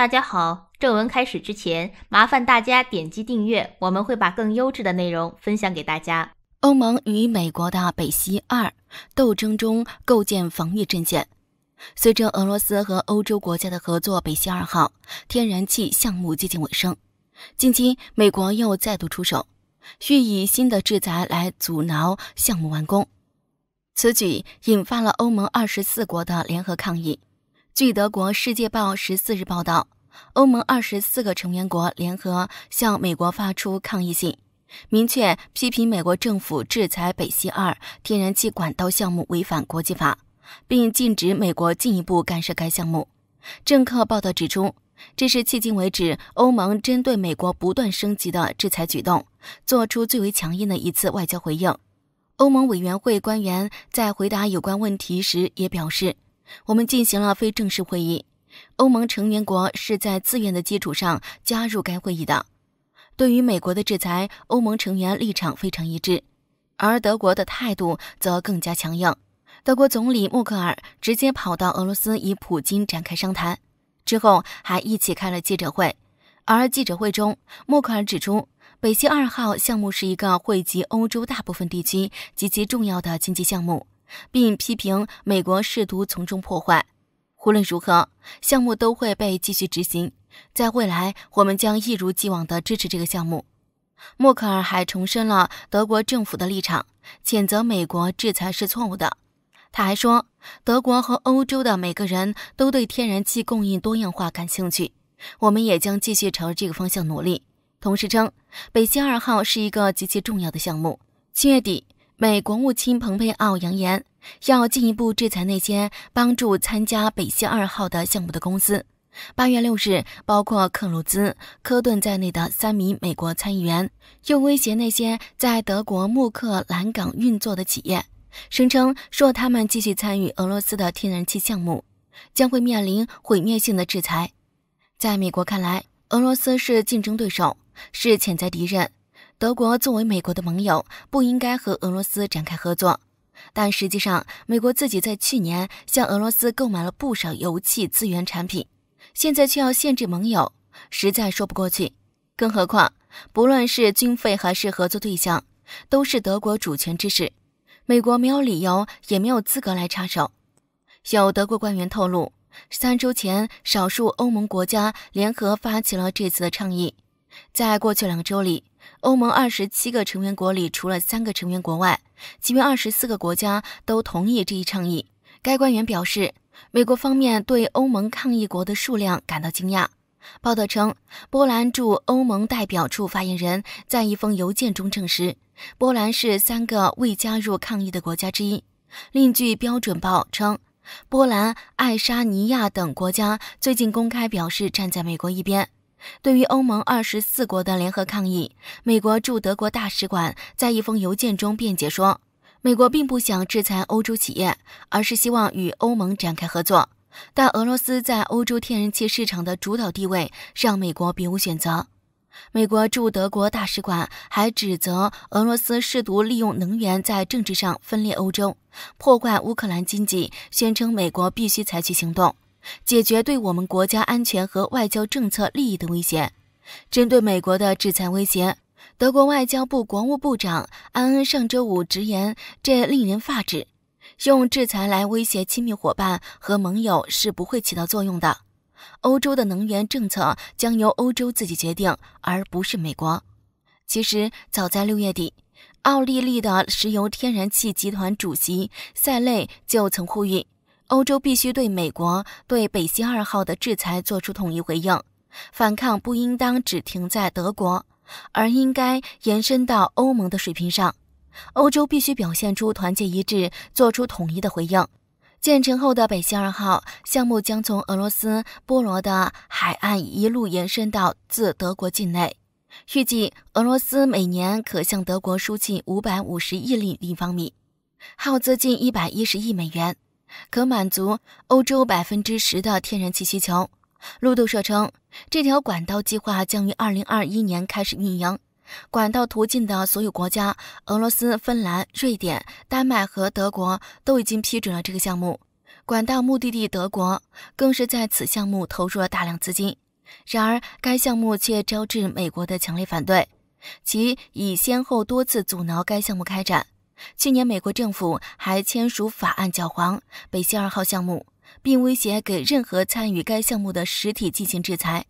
大家好，正文开始之前，麻烦大家点击订阅，我们会把更优质的内容分享给大家。欧盟与美国的北溪二斗争中构建防御阵线，随着俄罗斯和欧洲国家的合作，北溪二号天然气项目接近尾声。近期，美国又再度出手，欲以新的制裁来阻挠项目完工，此举引发了欧盟二十四国的联合抗议。据德国《世界报》十四日报道，欧盟二十四个成员国联合向美国发出抗议信，明确批评美国政府制裁北溪二天然气管道项目违反国际法，并禁止美国进一步干涉该项目。政客报道指出，这是迄今为止欧盟针对美国不断升级的制裁举动做出最为强硬的一次外交回应。欧盟委员会官员在回答有关问题时也表示。我们进行了非正式会议，欧盟成员国是在自愿的基础上加入该会议的。对于美国的制裁，欧盟成员立场非常一致，而德国的态度则更加强硬。德国总理默克尔直接跑到俄罗斯与普京展开商谈，之后还一起开了记者会。而记者会中，默克尔指出，北溪二号项目是一个惠及欧洲大部分地区及其重要的经济项目。并批评美国试图从中破坏。无论如何，项目都会被继续执行。在未来，我们将一如既往地支持这个项目。默克尔还重申了德国政府的立场，谴责美国制裁是错误的。他还说，德国和欧洲的每个人都对天然气供应多样化感兴趣，我们也将继续朝这个方向努力。同时称，北溪二号是一个极其重要的项目。七月底。美国务卿蓬佩奥扬言要进一步制裁那些帮助参加北溪二号的项目的公司。八月六日，包括克鲁兹、科顿在内的三名美国参议员又威胁那些在德国穆克兰港运作的企业，声称若他们继续参与俄罗斯的天然气项目，将会面临毁灭性的制裁。在美国看来，俄罗斯是竞争对手，是潜在敌人。德国作为美国的盟友，不应该和俄罗斯展开合作。但实际上，美国自己在去年向俄罗斯购买了不少油气资源产品，现在却要限制盟友，实在说不过去。更何况，不论是军费还是合作对象，都是德国主权之事，美国没有理由也没有资格来插手。有德国官员透露，三周前，少数欧盟国家联合发起了这次的倡议，在过去两周里。欧盟二十七个成员国里，除了三个成员国外，其余二十四个国家都同意这一倡议。该官员表示，美国方面对欧盟抗议国的数量感到惊讶。报道称，波兰驻欧盟代表处发言人在一封邮件中证实，波兰是三个未加入抗议的国家之一。另据《标准报》称，波兰、爱沙尼亚等国家最近公开表示站在美国一边。对于欧盟二十四国的联合抗议，美国驻德国大使馆在一封邮件中辩解说，美国并不想制裁欧洲企业，而是希望与欧盟展开合作。但俄罗斯在欧洲天然气市场的主导地位让美国别无选择。美国驻德国大使馆还指责俄罗斯试图利用能源在政治上分裂欧洲，破坏乌克兰经济，宣称美国必须采取行动。解决对我们国家安全和外交政策利益的威胁。针对美国的制裁威胁，德国外交部国务部长安恩上周五直言：“这令人发指，用制裁来威胁亲密伙伴和盟友是不会起到作用的。欧洲的能源政策将由欧洲自己决定，而不是美国。”其实，早在六月底，奥地利的石油天然气集团主席塞内就曾呼吁。欧洲必须对美国对北溪二号的制裁做出统一回应，反抗不应当只停在德国，而应该延伸到欧盟的水平上。欧洲必须表现出团结一致，做出统一的回应。建成后的北溪二号项目将从俄罗斯波罗的海岸一路延伸到自德国境内，预计俄罗斯每年可向德国输进五百五十亿立立方米，耗资近一百一十亿美元。可满足欧洲百分之十的天然气需求。路透社称，这条管道计划将于二零二一年开始运营。管道途径的所有国家——俄罗斯、芬兰、瑞典、丹麦和德国——都已经批准了这个项目。管道目的地德国更是在此项目投入了大量资金。然而，该项目却招致美国的强烈反对，其已先后多次阻挠该项目开展。去年，美国政府还签署法案，搅黄北溪二号项目，并威胁给任何参与该项目的实体进行制裁。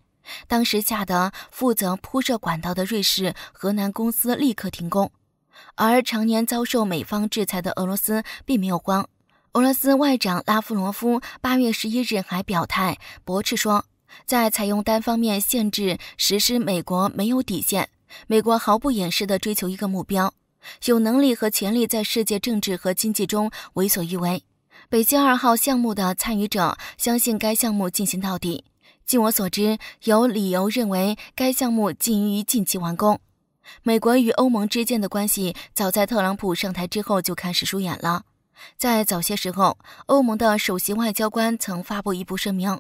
当时吓得负责铺设管道的瑞士河南公司立刻停工。而常年遭受美方制裁的俄罗斯并没有慌。俄罗斯外长拉夫罗夫八月十一日还表态驳斥说：“在采用单方面限制实施，美国没有底线。美国毫不掩饰地追求一个目标。”有能力和权力在世界政治和经济中为所欲为。北京二号项目的参与者相信该项目进行到底。据我所知，有理由认为该项目近于近期完工。美国与欧盟之间的关系早在特朗普上台之后就开始疏远了。在早些时候，欧盟的首席外交官曾发布一部声明，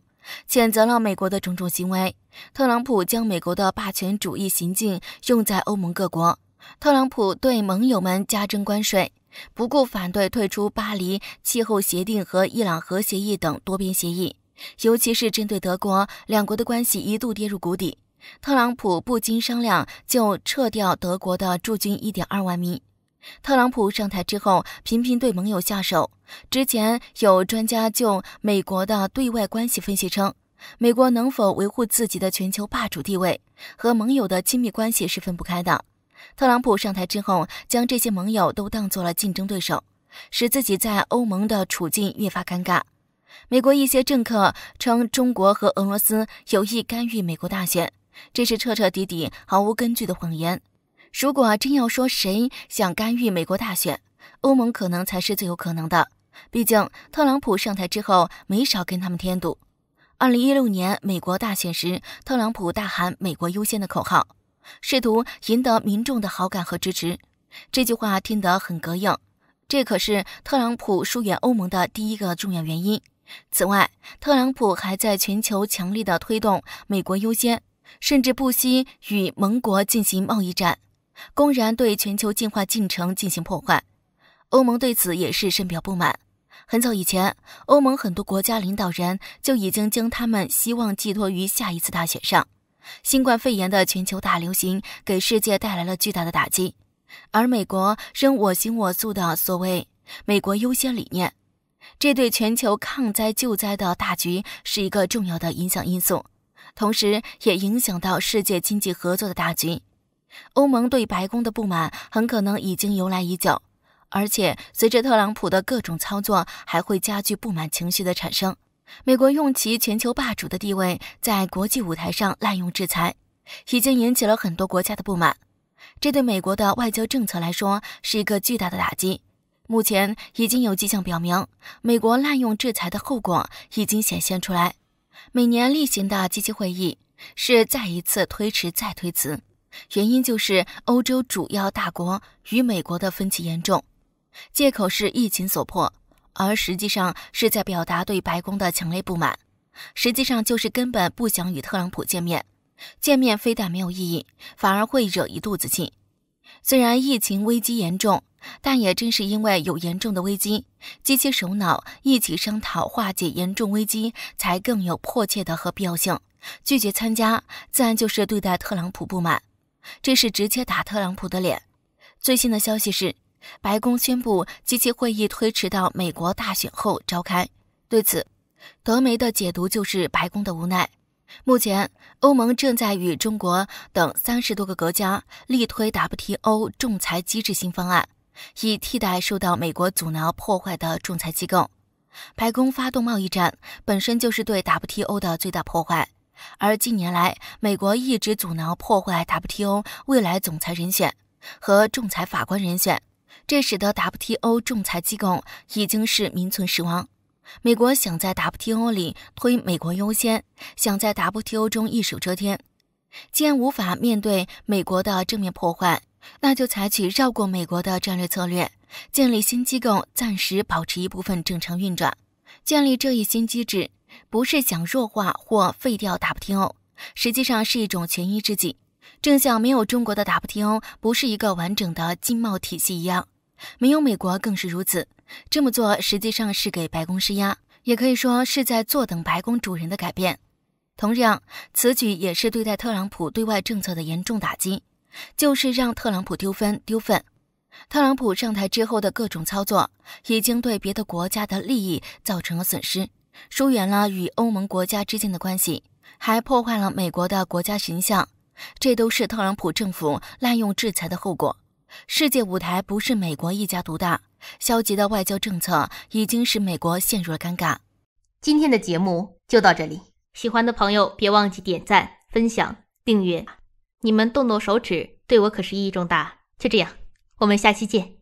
谴责了美国的种种行为。特朗普将美国的霸权主义行径用在欧盟各国。特朗普对盟友们加征关税，不顾反对退出巴黎气候协定和伊朗核协议等多边协议，尤其是针对德国，两国的关系一度跌入谷底。特朗普不经商量就撤掉德国的驻军1.2万名。特朗普上台之后，频频对盟友下手。之前有专家就美国的对外关系分析称，美国能否维护自己的全球霸主地位，和盟友的亲密关系是分不开的。特朗普上台之后，将这些盟友都当做了竞争对手，使自己在欧盟的处境越发尴尬。美国一些政客称中国和俄罗斯有意干预美国大选，这是彻彻底底毫无根据的谎言。如果真要说谁想干预美国大选，欧盟可能才是最有可能的。毕竟，特朗普上台之后没少跟他们添堵。二零一六年美国大选时，特朗普大喊“美国优先”的口号。试图赢得民众的好感和支持，这句话听得很膈应。这可是特朗普疏远欧盟的第一个重要原因。此外，特朗普还在全球强力的推动“美国优先”，甚至不惜与盟国进行贸易战，公然对全球进化进程进行破坏。欧盟对此也是深表不满。很早以前，欧盟很多国家领导人就已经将他们希望寄托于下一次大选上。新冠肺炎的全球大流行给世界带来了巨大的打击，而美国仍我行我素的所谓“美国优先”理念，这对全球抗灾救灾的大局是一个重要的影响因素，同时也影响到世界经济合作的大局。欧盟对白宫的不满很可能已经由来已久，而且随着特朗普的各种操作，还会加剧不满情绪的产生。美国用其全球霸主的地位在国际舞台上滥用制裁，已经引起了很多国家的不满。这对美国的外交政策来说是一个巨大的打击。目前已经有迹象表明，美国滥用制裁的后果已经显现出来。每年例行的 G7 会议是再一次推迟再推迟，原因就是欧洲主要大国与美国的分歧严重，借口是疫情所迫。而实际上是在表达对白宫的强烈不满，实际上就是根本不想与特朗普见面。见面非但没有意义，反而会惹一肚子气。虽然疫情危机严重，但也正是因为有严重的危机，及其首脑一起商讨化解严重危机，才更有迫切的和必要性。拒绝参加，自然就是对待特朗普不满，这是直接打特朗普的脸。最新的消息是。白宫宣布，及其会议推迟到美国大选后召开。对此，德媒的解读就是白宫的无奈。目前，欧盟正在与中国等三十多个国家力推 WTO 仲裁机制新方案，以替代受到美国阻挠破坏的仲裁机构。白宫发动贸易战，本身就是对 WTO 的最大破坏。而近年来，美国一直阻挠破坏 WTO 未来总裁人选和仲裁法官人选。这使得 WTO 仲裁机构已经是名存实亡。美国想在 WTO 里推美国优先，想在 WTO 中一手遮天。既然无法面对美国的正面破坏，那就采取绕过美国的战略策略，建立新机构，暂时保持一部分正常运转。建立这一新机制，不是想弱化或废掉 WTO，实际上是一种权宜之计。正像没有中国的 WTO 不是一个完整的经贸体系一样，没有美国更是如此。这么做实际上是给白宫施压，也可以说是在坐等白宫主人的改变。同样，此举也是对待特朗普对外政策的严重打击，就是让特朗普丢分丢分。特朗普上台之后的各种操作，已经对别的国家的利益造成了损失，疏远了与欧盟国家之间的关系，还破坏了美国的国家形象。这都是特朗普政府滥用制裁的后果。世界舞台不是美国一家独大，消极的外交政策已经使美国陷入了尴尬。今天的节目就到这里，喜欢的朋友别忘记点赞、分享、订阅，你们动动手指对我可是意义重大。就这样，我们下期见。